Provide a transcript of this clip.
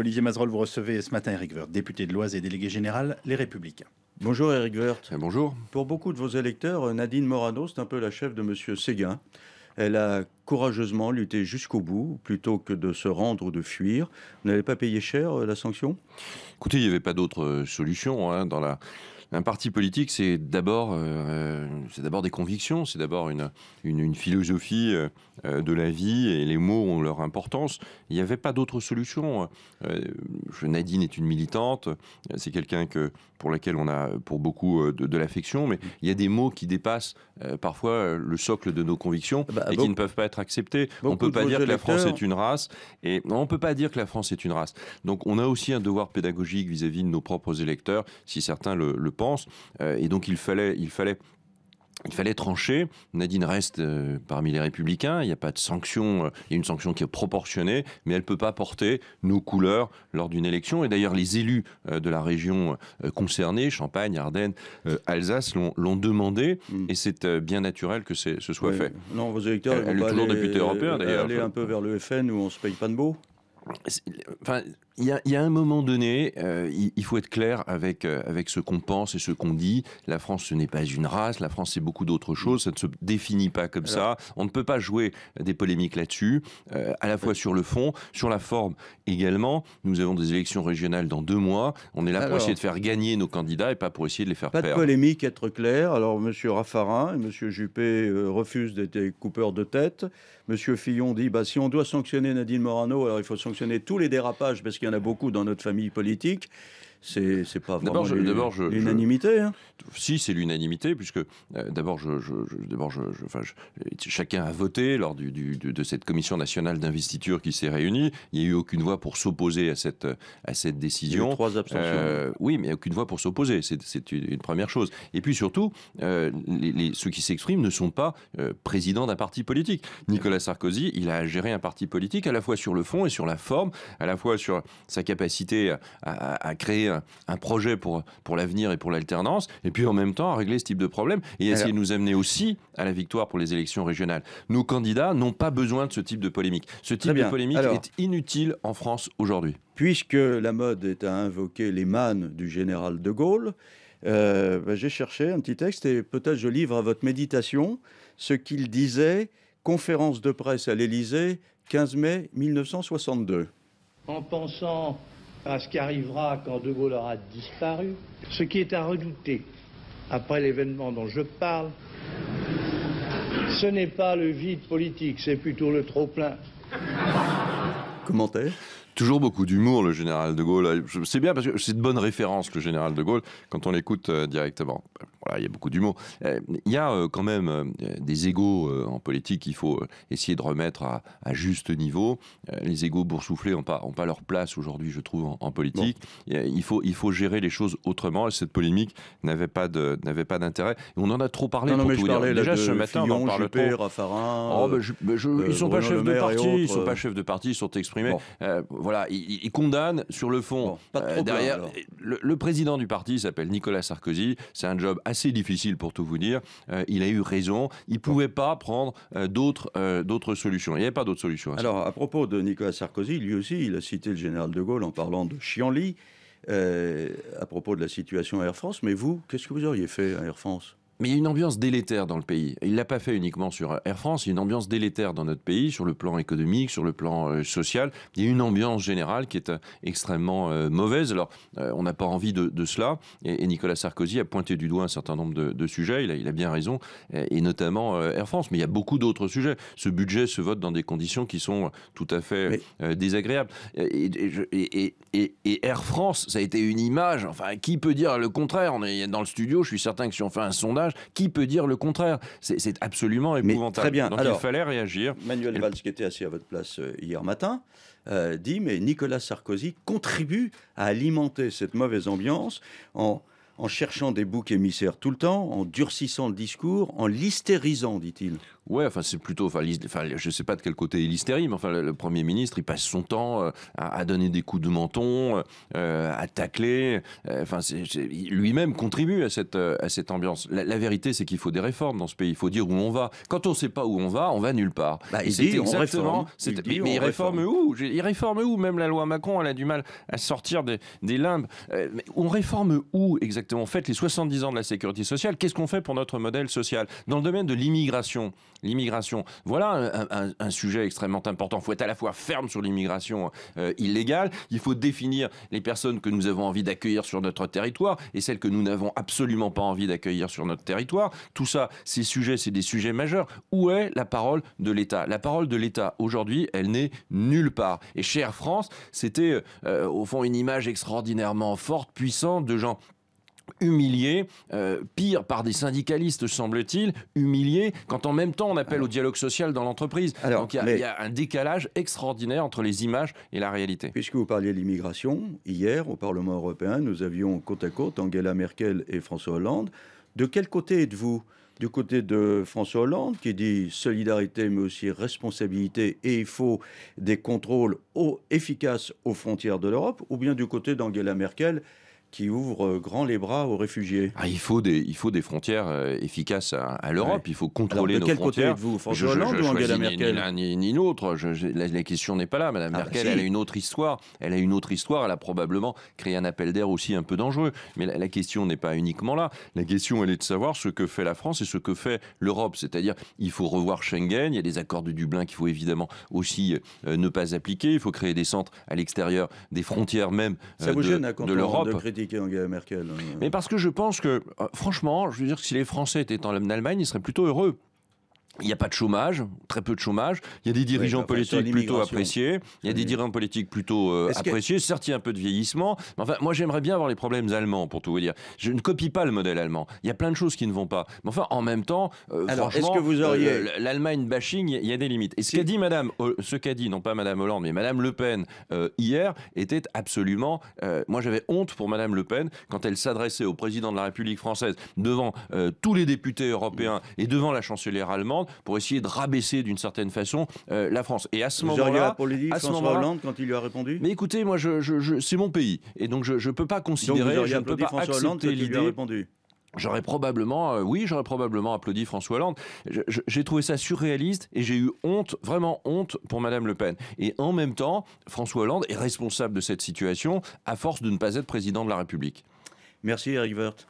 Olivier Mazerolle, vous recevez ce matin Eric Woerth, député de l'Oise et délégué général Les Républicains. Bonjour Eric Woerth. Eh, bonjour. Pour beaucoup de vos électeurs, euh, Nadine Morano, c'est un peu la chef de M. Séguin. Elle a courageusement lutté jusqu'au bout, plutôt que de se rendre ou de fuir. Vous n'avez pas payé cher euh, la sanction Écoutez, il n'y avait pas d'autre euh, solution hein, dans la un parti politique, c'est d'abord, euh, euh, c'est d'abord des convictions, c'est d'abord une, philosophie euh, de la vie et les mots ont leur importance. Il n'y avait pas d'autre solution. je Nadine est une militante, c'est quelqu'un que, pour laquelle on a pour beaucoup de, l'affection, mais il y a des mots qui dépassent parfois le socle de nos convictions bah, et qui ne peuvent pas être acceptés. On ne peut pas dire que la France est une race et on peut pas dire que la France est une race. Donc on a aussi un devoir pédagogique vis-à-vis de nos propres électeurs, si certains le, le pensent euh, et donc il fallait, il fallait il fallait trancher. Nadine reste euh, parmi les républicains. Il n'y a pas de sanction. Euh, il y a une sanction qui est proportionnée, mais elle ne peut pas porter nos couleurs lors d'une élection. Et d'ailleurs, les élus de la région concernée, Champagne, Ardennes, Alsace, l'ont demandé. Hmm. Et c'est bien naturel que ce soit fait. Non, vos électeurs, elle, elle est toujours députée européenne d'ailleurs. Aller un peu vers le FN où on se paye pas de beau. Enfin, il y, a, un moment donné, euh, il, faut être clair avec, euh, avec ce qu'on pense et ce qu'on dit. La France, ce n'est pas une race, la France, c'est beaucoup d'autres choses, ça ne se définit pas comme ça. On ne peut pas jouer des polémiques là-dessus, euh, à la fois sur le fond, sur la forme également. Nous avons des élections régionales dans deux mois. On est là pour essayer de faire gagner nos candidats et pas pour essayer de les faire perdre. Pas de polémique, être clair. Alors, M. Raffarin et M. Juppé refusent d'être coupeurs de tête. M. Fillon dit bah, si on doit sanctionner Nadine Morano, alors il faut sanctionner tous les dérapages parce il y en a beaucoup dans notre famille politique, c'est pas vraiment l'unanimité. Hein. Si, c'est l'unanimité, puisque euh, d'abord, je, chacun a voté lors du, de cette commission nationale d'investiture qui s'est réunie. Il n'y a eu aucune voix pour s'opposer à cette, à cette décision. Il y a eu trois abstentions. Euh, oui, mais aucune voix pour s'opposer. C'est une première chose. Et puis surtout, euh, les, ceux qui s'expriment ne sont pas présidents d'un parti politique. Nicolas Sarkozy, il a géré un parti politique à la fois sur le fond et sur la forme, à la fois sur sa capacité à, à créer un projet pour, pour l'avenir et pour l'alternance, et puis en même temps à régler ce type de problème et essayer de nous amener aussi à la victoire pour les élections régionales. Nos candidats n'ont pas besoin de ce type de polémique. Ce type de polémique est inutile en France aujourd'hui. Puisque la mode est à invoquer les mannes du général de Gaulle, euh, ben, j'ai cherché un petit texte et peut-être je livre à votre méditation ce qu'il disait, conférence de presse à l'Élysée, 15 mai 1962. En pensant à ce qui arrivera quand De Gaulle aura disparu. Ce qui est à redouter après l'événement dont je parle, ce n'est pas le vide politique, c'est plutôt le trop-plein. Commentaire Toujours beaucoup d'humour, le général de Gaulle. C'est bien parce que c'est de bonnes références, le général de Gaulle, quand on l'écoute euh, directement il y a beaucoup d'humour. Euh, il y a euh, quand même euh, des égaux en politique qu'il faut essayer de remettre à, juste niveau. Les égaux boursouflés n'ont pas, pas leur place aujourd'hui, je trouve, en, politique. Il, faut, il faut gérer les choses autrement. cette polémique n'avait pas d'intérêt. On en a trop parlé. pour Déjà, ce matin, on parle Juppé, Raffarin, oh, bah, ils sont pas chefs de parti. Ils ne sont pas chefs de parti. Ils sont exprimés. voilà, ils, condamnent sur le fond. pas derrière, le, président du parti s'appelle Nicolas Sarkozy. C'est un job assez difficile pour tout vous dire. Euh, il a eu raison. Il ne pouvait pas prendre euh, euh, d'autres solutions. Il n'y avait pas d'autres solutions. Hein. Alors, à propos de Nicolas Sarkozy, lui aussi, il a cité le général de Gaulle en parlant de Chianli à propos de la situation à Air France. Mais vous, qu'est-ce que vous auriez fait à Air France mais il y a une ambiance délétère dans le pays. Il ne l'a pas fait uniquement sur Air France, il y a une ambiance délétère dans notre pays, sur le plan économique, sur le plan euh, social. Il y a une ambiance générale qui est euh, extrêmement euh, mauvaise. Alors, on n'a pas envie de, cela. Et, Nicolas Sarkozy a pointé du doigt un certain nombre de, sujets. Il a, il a, bien raison, et, notamment Air France. Mais il y a beaucoup d'autres sujets. Ce budget se vote dans des conditions qui sont tout à fait désagréables. Et, et, Air France, ça a été une image. Enfin, qui peut dire le contraire On est dans le studio, je suis certain que si on fait un sondage, qui peut dire le contraire C'est absolument épouvantable. très bien. il fallait réagir. Manuel Valls, qui était assis à votre place euh, hier matin, euh, dit mais Nicolas Sarkozy contribue à alimenter cette mauvaise ambiance en en cherchant des boucs émissaires tout le temps, en durcissant le discours, en l'hystérisant, dit-il. Ouais, enfin c'est plutôt, enfin, je sais pas de quel côté est l'hystérie, mais enfin le, premier ministre, il passe son temps euh, à, donner des coups de menton, euh, euh, à tacler. Enfin, lui-même contribue à cette à cette ambiance. La, vérité, c'est qu'il faut des réformes dans ce pays. Il faut dire où on va. Quand on ne sait pas où on va, on va nulle part. Bah, il exactement. mais, il réforme, où Il réforme où Même la loi Macron, elle a du mal à sortir des, des limbes. on réforme où exactement En fait, les 70 ans de la sécurité sociale, qu'est-ce qu'on fait pour notre modèle social Dans le domaine de l'immigration, l'immigration. Voilà un, sujet extrêmement important. Il faut être à la fois ferme sur l'immigration euh, illégale, il faut définir les personnes que nous avons envie d'accueillir sur notre territoire et celles que nous n'avons absolument pas envie d'accueillir sur notre territoire. Tout ça, ces sujets, c'est des sujets majeurs. Où est la parole de l'État La parole de l'État, aujourd'hui, elle n'est nulle part. Et chère France, c'était euh, au fond une image extraordinairement forte, puissante de gens humilié, euh, pire par des syndicalistes, semble-t-il, humilié, quand en même temps on appelle au dialogue social dans l'entreprise. Donc il y, a un décalage extraordinaire entre les images et la réalité. Puisque vous parliez de l'immigration, hier au Parlement européen, nous avions côte à côte Angela Merkel et François Hollande. De quel côté êtes-vous du côté de François Hollande, qui dit solidarité mais aussi responsabilité et il faut des contrôles efficaces aux frontières de l'Europe, ou bien du côté d'Angela Merkel, qui ouvre euh, grand les bras aux réfugiés. Ah, il, faut des, il faut des frontières euh, efficaces à, l'Europe, il faut contrôler frontières. de nos frontières. êtes vous François Hollande ou Angela Merkel Ni l'un ni, l'autre. La, question n'est pas là. Madame ah, Merkel, elle a une autre histoire. Elle a une autre histoire. Elle a probablement créé un appel d'air aussi un peu dangereux. Mais la, question n'est pas uniquement là. La question, elle est de savoir ce que fait la France et ce que fait l'Europe. C'est-à-dire, il faut revoir Schengen. Il y a des accords de Dublin qu'il faut évidemment aussi euh, ne pas appliquer. Il faut créer des centres à l'extérieur des frontières même euh, de, l'Europe. De Merkel. Hein. Mais parce que je pense que, euh, franchement, je veux dire si les Français étaient en Allemagne, ils seraient plutôt heureux. Il n'y a pas de chômage, très peu de chômage. Il y a des dirigeants politiques plutôt appréciés. Il y a des mmh. dirigeants politiques plutôt euh, appréciés. Certes, il y a un peu de vieillissement. Mais enfin, moi, j'aimerais bien avoir les problèmes allemands, pour tout vous dire. Je ne copie pas le modèle allemand. Il y a plein de choses qui ne vont pas. Mais enfin, en même temps, euh, est-ce que franchement, auriez... Euh, l'Allemagne bashing, il y a des limites. Et ce qu'a dit Madame, ce qu'a dit, non pas Madame Hollande, mais Madame Le Pen hier, était absolument. moi, j'avais honte pour Madame Le Pen quand elle s'adressait au président de la République française devant tous les députés européens et devant la chancelière allemande pour essayer de rabaisser d'une certaine façon euh, la France. Et à ce moment-là, à François Hollande quand il lui a répondu. Mais écoutez, moi, c'est mon pays, et donc je ne peux pas considérer, donc je ne peux pas François accepter l'idée. J'aurais probablement, euh, oui, j'aurais probablement applaudi François Hollande. J'ai trouvé ça surréaliste et j'ai eu honte, vraiment honte pour Madame Le Pen. Et en même temps, François Hollande est responsable de cette situation à force de ne pas être président de la République. Merci Eric Woerth.